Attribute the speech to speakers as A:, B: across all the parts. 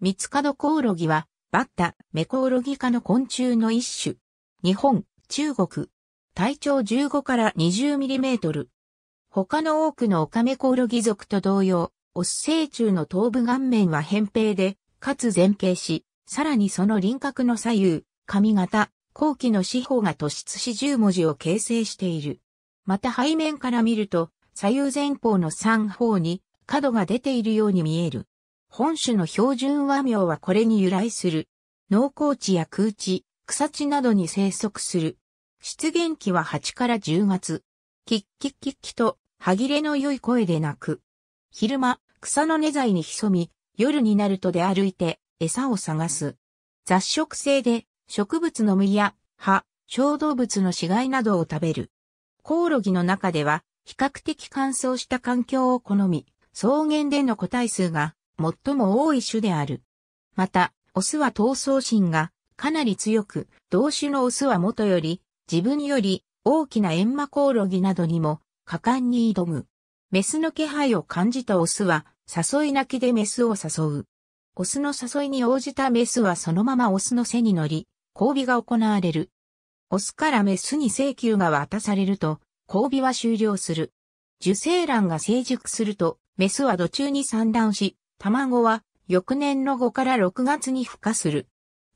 A: 三つ角コオロギは、バッタ、メコオロギ科の昆虫の一種。日本、中国。体長15から20ミリメートル。他の多くのオカメコオロギ属と同様、オス成虫の頭部顔面は扁平で、かつ前傾し、さらにその輪郭の左右、髪型、後期の四方が突出し10文字を形成している。また背面から見ると、左右前方の3方に角が出ているように見える。本種の標準和名はこれに由来する。農耕地や空地、草地などに生息する。出現期は8から10月。キッキッキッキと歯切れの良い声で鳴く。昼間、草の根材に潜み、夜になると出歩いて餌を探す。雑食性で植物の実や葉、小動物の死骸などを食べる。コオロギの中では比較的乾燥した環境を好み、草原での個体数が最も多い種である。また、オスは闘争心がかなり強く、同種のオスは元より自分より大きなエンマコオロギなどにも果敢に挑む。メスの気配を感じたオスは誘い泣きでメスを誘う。オスの誘いに応じたメスはそのままオスの背に乗り、交尾が行われる。オスからメスに請求が渡されると、交尾は終了する。受精卵が成熟すると、メスは土中に産卵し、卵は翌年の5から6月に孵化する。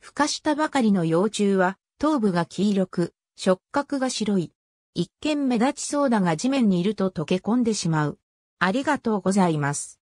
A: 孵化したばかりの幼虫は頭部が黄色く、触覚が白い。一見目立ちそうだが地面にいると溶け込んでしまう。ありがとうございます。